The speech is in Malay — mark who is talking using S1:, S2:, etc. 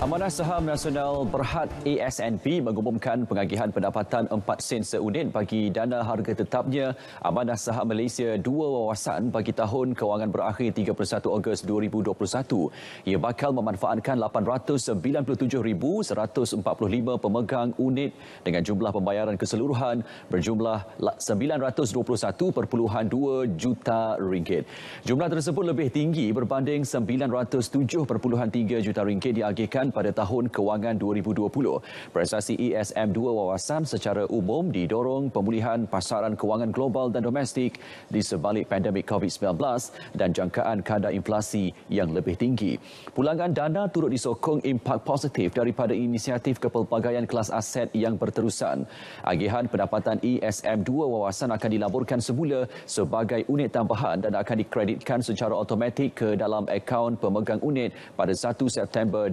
S1: Amanah Saham Nasional Berhad (ASNP) mengumumkan pengagihan pendapatan 4 sen seunit bagi dana harga tetapnya Amanah Saham Malaysia dua wawasan bagi tahun kewangan berakhir 31 Ogos 2021. Ia bakal memanfaatkan 897,145 pemegang unit dengan jumlah pembayaran keseluruhan berjumlah 921.2 juta ringgit. Jumlah tersebut lebih tinggi berbanding 907.3 juta ringgit diagihkan pada tahun kewangan 2020. Prestasi ESM2 wawasan secara umum didorong pemulihan pasaran kewangan global dan domestik di sebalik pandemik COVID-19 dan jangkaan kadar inflasi yang lebih tinggi. Pulangan dana turut disokong impak positif daripada inisiatif kepelbagaian kelas aset yang berterusan. Agihan pendapatan ESM2 wawasan akan dilaburkan semula sebagai unit tambahan dan akan dikreditkan secara automatik ke dalam akaun pemegang unit pada 1 September